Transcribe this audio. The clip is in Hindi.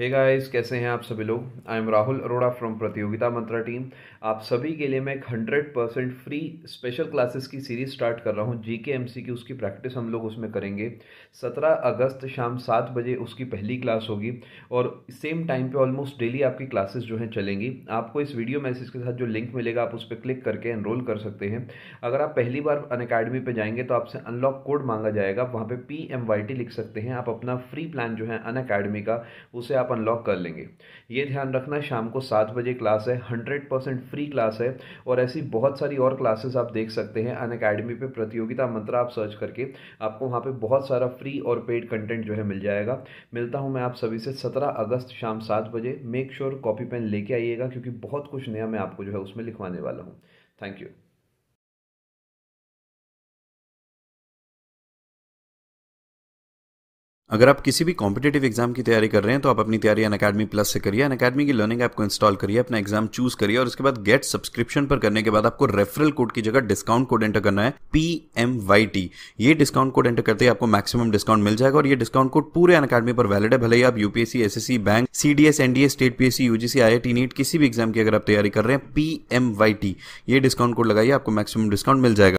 हे hey गाइस कैसे हैं आप सभी लोग I am Rahul Arora from Pratiyogita Mantra team आप सभी के लिए मैं एक hundred percent free special classes की सीरीज स्टार्ट कर रहा हूं जी के एम सी की उसकी प्रैक्टिस हम लोग उसमें करेंगे सत्रह अगस्त शाम सात बजे उसकी पहली क्लास होगी और सेम टाइम पे ऑलमोस्ट डेली आपकी क्लासेस जो हैं चलेंगी आपको इस वीडियो मैसेज के साथ जो लिंक मिलेगा आप उस पर क्लिक करके एनरोल कर सकते हैं अगर आप पहली बार अन अकेडमी पर जाएंगे तो आपसे अनलॉक कोड मांगा जाएगा वहाँ पर पी एम वाई टी लिख सकते हैं आप अपना फ्री प्लान जो है अन अकेडमी का उसे आप आप अनलॉक कर लेंगे ये ध्यान रखना शाम को सात बजे क्लास है हंड्रेड परसेंट फ्री क्लास है और ऐसी बहुत सारी और क्लासेस आप देख सकते हैं अन अकेडमी पर प्रतियोगिता मंत्र आप सर्च करके आपको वहाँ पर बहुत सारा फ्री और पेड कंटेंट जो है मिल जाएगा मिलता हूँ मैं आप सभी से सत्रह अगस्त शाम सात बजे मेक श्योर कॉपी पेन लेके आइएगा क्योंकि बहुत कुछ नया मैं आपको जो है उसमें लिखवाने वाला हूँ थैंक यू अगर आप किसी भी कॉम्पिटेटिव एग्जाम की तैयारी कर रहे हैं तो आप अपनी तैयारी अन अकेडमी प्लस से करिए अन अकेडमी की लर्निंग आपको इंस्टॉल करिए अपना एग्जाम चूज करिए और उसके बाद गेट सब्सक्रिप्शन पर करने के बाद आपको रेफरल कोड की जगह डिस्काउंट कोड एंटर करना है पी एम वाई टी ये डिस्काउंट कोड एंटर करते ही आपको मैक्सिमम डिस्काउंट मिल जाएगा और ये डिस्काउंट कोड पूरे अन अकेडमी पर वैलिड है भले ही आप UPSC SSC bank CDS NDA state PSC UGC IIT NEET किसी भी एग्जाम की अगर आप तैयारी कर रहे हैं पी एम वाई टी ये डिस्काउंट कोड लगाइए आपको मैक्सिमम डिस्काउंट मिल जाएगा